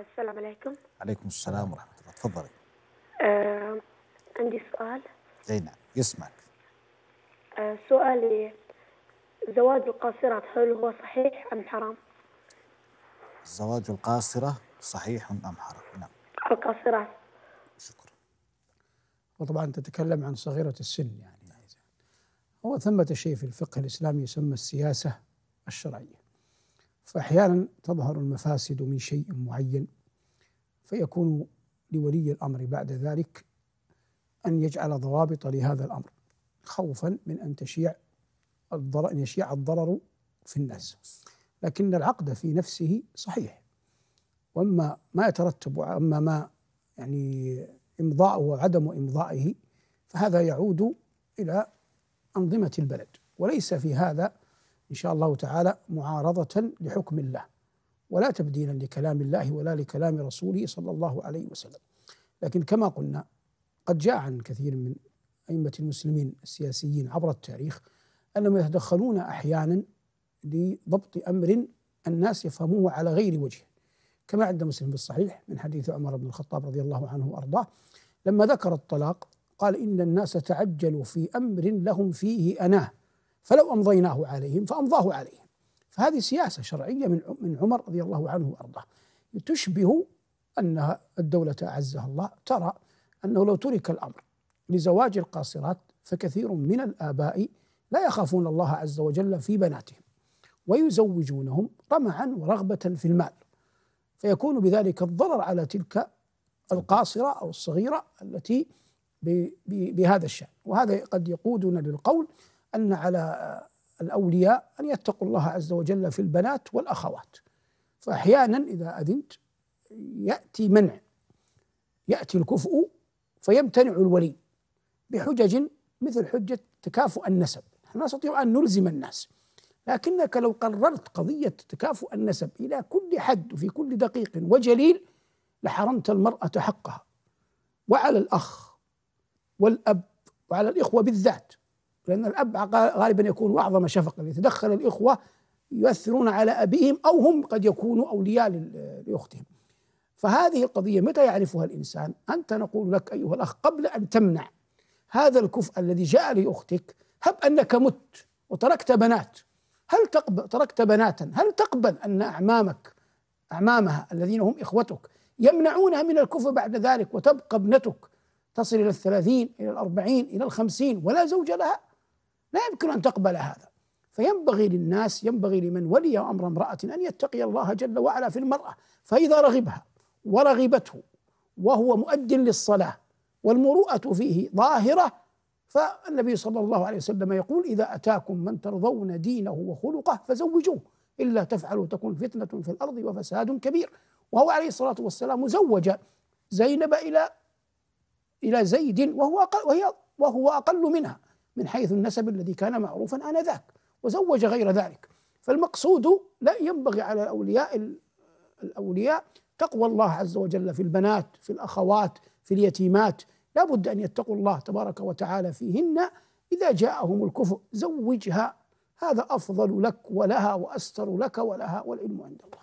السلام عليكم عليكم السلام ورحمة الله تفضلي آه عندي سؤال اي نعم يسمعك آه سؤالي زواج القاصرات هل هو صحيح أم حرام؟ زواج القاصرة صحيح أم حرام؟ نعم القاصرات شكرا وطبعا تتكلم عن صغيرة السن يعني هو ثمة شيء في الفقه الإسلامي يسمى السياسة الشرعية فأحيانا تظهر المفاسد من شيء معين فيكون لولي الأمر بعد ذلك أن يجعل ضوابط لهذا الأمر خوفا من أن تشيع الضرر أن يشيع الضرر في الناس لكن العقد في نفسه صحيح واما ما يترتب اما ما يعني امضاءه وعدم امضائه فهذا يعود الى انظمه البلد وليس في هذا إن شاء الله تعالى معارضة لحكم الله ولا تبديلا لكلام الله ولا لكلام رسوله صلى الله عليه وسلم لكن كما قلنا قد جاء عن كثير من أئمة المسلمين السياسيين عبر التاريخ أنهم يتدخلون أحيانا لضبط أمر الناس يفهموه على غير وجه كما عند مسلم في الصحيح من حديث عمر بن الخطاب رضي الله عنه وأرضاه لما ذكر الطلاق قال إن الناس تعجلوا في أمر لهم فيه أناه فلو أمضيناه عليهم فأمضاه عليهم فهذه سياسة شرعية من من عمر رضي الله عنه وأرضاه تشبه أن الدولة أعزها الله ترى أنه لو ترك الأمر لزواج القاصرات فكثير من الآباء لا يخافون الله عز وجل في بناتهم ويزوجونهم طمعا ورغبة في المال فيكون بذلك الضرر على تلك القاصرة أو الصغيرة التي بهذا الشأن وهذا قد يقودنا للقول أن على الأولياء أن يتقوا الله عز وجل في البنات والأخوات فأحيانا إذا أذنت يأتي منع يأتي الكفء فيمتنع الولي بحجج مثل حجة تكافؤ النسب نحن نستطيع أن نلزم الناس لكنك لو قررت قضية تكافؤ النسب إلى كل حد وفي كل دقيق وجليل لحرمت المرأة حقها وعلى الأخ والأب وعلى الإخوة بالذات لأن الأب غالبا يكون أعظم شفقة يتدخل الإخوة يؤثرون على أبيهم أو هم قد يكونوا أولياء لأختهم فهذه القضية متى يعرفها الإنسان أنت نقول لك أيها الأخ قبل أن تمنع هذا الكفء الذي جاء لأختك هب أنك مت وتركت بنات هل تقبل تركت بناتا هل تقبل أن أعمامك أعمامها الذين هم إخوتك يمنعونها من الكفء بعد ذلك وتبقى ابنتك تصل إلى الثلاثين إلى الأربعين إلى الخمسين ولا زوج لها لا يمكن أن تقبل هذا فينبغي للناس ينبغي لمن ولي أمر امرأة أن يتقي الله جل وعلا في المرأة فإذا رغبها ورغبته وهو مؤد للصلاة والمروءة فيه ظاهرة فالنبي صلى الله عليه وسلم يقول إذا أتاكم من ترضون دينه وخلقه فزوجوه إلا تفعلوا تكون فتنة في الأرض وفساد كبير وهو عليه الصلاة والسلام زوج زينب إلى إلى زيد وهو أقل وهي وهو أقل منها من حيث النسب الذي كان معروفا آنذاك وزوج غير ذلك فالمقصود لا ينبغي على الأولياء الأولياء تقوى الله عز وجل في البنات في الأخوات في اليتيمات لا بد أن يتقوا الله تبارك وتعالى فيهن إذا جاءهم الكفء زوجها هذا أفضل لك ولها وأستر لك ولها والعلم عند الله